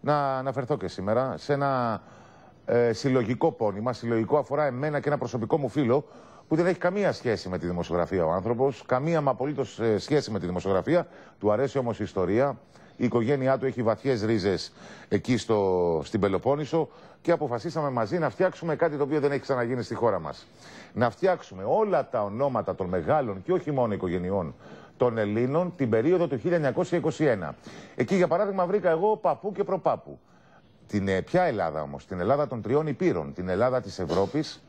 να αναφερθώ και σήμερα σε ένα ε, συλλογικό πόνημα. Συλλογικό αφορά εμένα και ένα προσωπικό μου φίλο που δεν έχει καμία σχέση με τη δημοσιογραφία ο άνθρωπος. Καμία μα απολύτως ε, σχέση με τη δημοσιογραφία. Του αρέσει όμως η ιστορία. Η οικογένειά του έχει βαθιές ρίζες εκεί στο, στην Πελοπόννησο και αποφασίσαμε μαζί να φτιάξουμε κάτι το οποίο δεν έχει ξαναγίνει στη χώρα μας. Να φτιάξουμε όλα τα ονόματα των μεγάλων και όχι μόνο οικογενειών των Ελλήνων την περίοδο του 1921. Εκεί για παράδειγμα βρήκα εγώ παππού και προπάπου. Την ε, ποια Ελλάδα όμως, την Ελλάδα των τριών υπήρων, την Ελλάδα της Ευρώπης,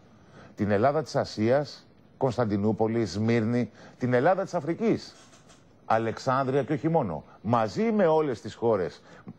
την Ελλάδα της Ασίας, Κωνσταντινούπολη, Σμύρνη, την Ελλάδα της Αφρικής. Αλεξάνδρεια και όχι μόνο. Μαζί με όλες τις χώρες,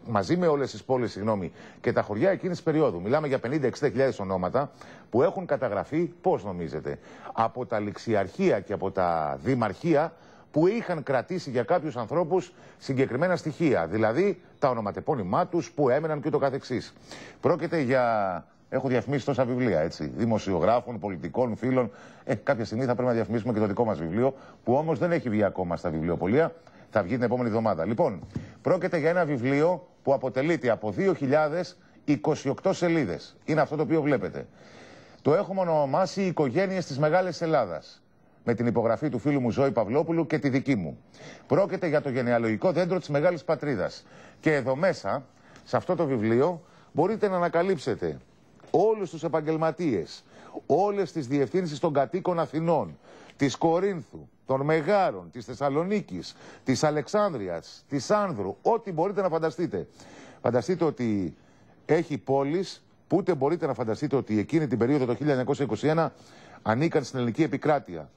μαζί με όλες τις πόλεις, συγγνώμη, και τα χωριά εκείνης της περίοδου. Μιλάμε για 50-60.000 ονόματα που έχουν καταγραφεί, πώς νομίζετε, από τα ληξιαρχεία και από τα δημαρχεία που είχαν κρατήσει για κάποιους ανθρώπους συγκεκριμένα στοιχεία. Δηλαδή τα ονοματεπώνυμά τους, που έμεναν και το καθεξής. Πρόκειται για. Έχω διαφημίσει τόσα βιβλία, έτσι. Δημοσιογράφων, πολιτικών, φίλων. Ε, κάποια στιγμή θα πρέπει να διαφημίσουμε και το δικό μας βιβλίο, που όμως δεν έχει βγει ακόμα στα βιβλιοπολία. Θα βγει την επόμενη εβδομάδα. Λοιπόν, πρόκειται για ένα βιβλίο που αποτελείται από 2.028 σελίδες. Είναι αυτό το οποίο βλέπετε. Το έχουμε ονομάσει Οι οικογένειες της Μεγάλης Ελλάδας με την υπογραφή του φίλου μου Ζώη Παυλόπουλου και τη δική μου. Πρόκειται για το γενεαλογικό δέντρο της Μεγάλης Πατρίδας. Και εδώ μέσα, σε αυτό το βιβλίο, μπορείτε να ανακαλύψετε όλους τους επαγγελματίες, όλες τις διευθύνσεις των κατοίκων Αθηνών, της Κορίνθου, των Μεγάρων, της Θεσσαλονίκης, της Αλεξάνδρειας, της Άνδρου, ό,τι μπορείτε να φανταστείτε. Φανταστείτε ότι έχει πόλεις που ούτε μπορείτε να φανταστείτε ότι εκείνη την περίοδο το 1921 ανήκαν στην ελληνική επικράτεια.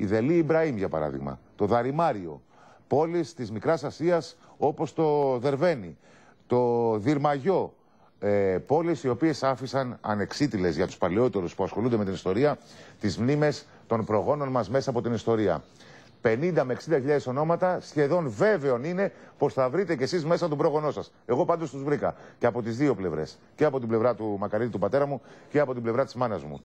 Η Δελή Ιμπραήμ, για παράδειγμα. Το Δαριμάριο. Πόλεις της Μικράς Ασίας όπως το Δερβαίνει. Το Δυρμαγιό. Ε, Πόλεις οι οποίες άφησαν ανεξίτηλες για τους παλαιότερους που ασχολούνται με την ιστορία τις μνήμες των προγόνων μας μέσα από την ιστορία. 50 με 60.000 ονόματα, σχεδόν βέβαιον είναι πως θα βρείτε κι εσείς μέσα τον πρόγονό σας. Εγώ πάντως τους βρήκα και από τις δύο πλευρές. Και από την πλευρά του Μακαρίδη του πατέρα μου και από την πλευρά της μάνας μου.